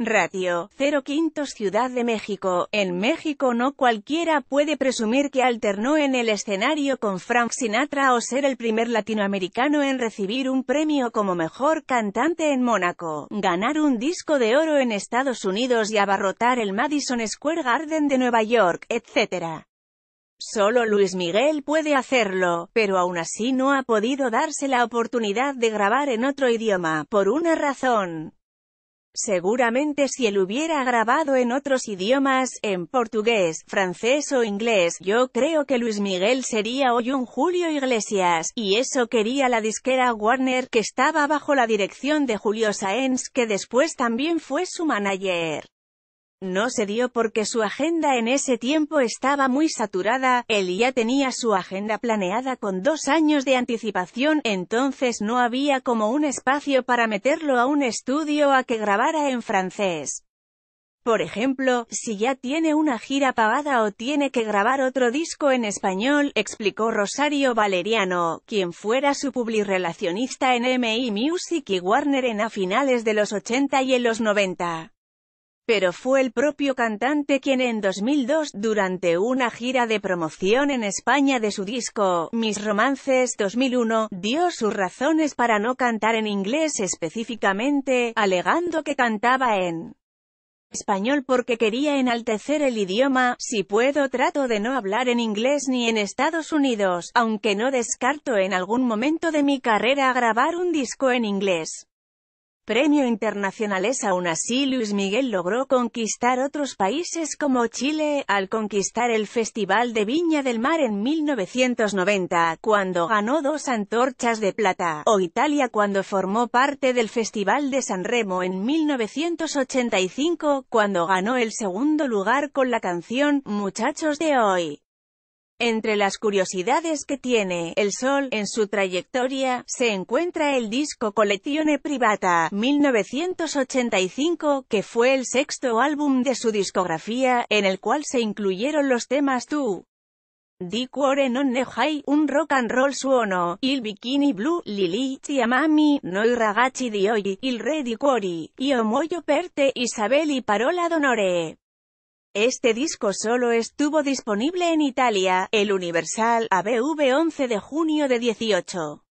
Ratio, 0 quintos Ciudad de México. En México no cualquiera puede presumir que alternó en el escenario con Frank Sinatra o ser el primer latinoamericano en recibir un premio como mejor cantante en Mónaco, ganar un disco de oro en Estados Unidos y abarrotar el Madison Square Garden de Nueva York, etc. Solo Luis Miguel puede hacerlo, pero aún así no ha podido darse la oportunidad de grabar en otro idioma, por una razón. Seguramente si él hubiera grabado en otros idiomas, en portugués, francés o inglés, yo creo que Luis Miguel sería hoy un Julio Iglesias, y eso quería la disquera Warner, que estaba bajo la dirección de Julio Saenz, que después también fue su manager. No se dio porque su agenda en ese tiempo estaba muy saturada, él ya tenía su agenda planeada con dos años de anticipación, entonces no había como un espacio para meterlo a un estudio a que grabara en francés. Por ejemplo, si ya tiene una gira pagada o tiene que grabar otro disco en español, explicó Rosario Valeriano, quien fuera su publirelacionista en MI Music y Warner en a finales de los 80 y en los 90 pero fue el propio cantante quien en 2002, durante una gira de promoción en España de su disco, Mis Romances 2001, dio sus razones para no cantar en inglés específicamente, alegando que cantaba en español porque quería enaltecer el idioma, si puedo trato de no hablar en inglés ni en Estados Unidos, aunque no descarto en algún momento de mi carrera grabar un disco en inglés. Premio es aún así Luis Miguel logró conquistar otros países como Chile, al conquistar el Festival de Viña del Mar en 1990, cuando ganó dos antorchas de plata, o Italia cuando formó parte del Festival de San Remo en 1985, cuando ganó el segundo lugar con la canción «Muchachos de hoy». Entre las curiosidades que tiene el Sol en su trayectoria, se encuentra el disco Collezione Privata, 1985, que fue el sexto álbum de su discografía, en el cual se incluyeron los temas Tu, Di Cuore non ne hai, un rock and roll suono, il bikini blue, Lili, Tiamami, noi ragazzi di oggi, il re di cuori, io Moyo per Isabel y Parola d'onore. Este disco solo estuvo disponible en Italia, el Universal, ABV 11 de junio de 18.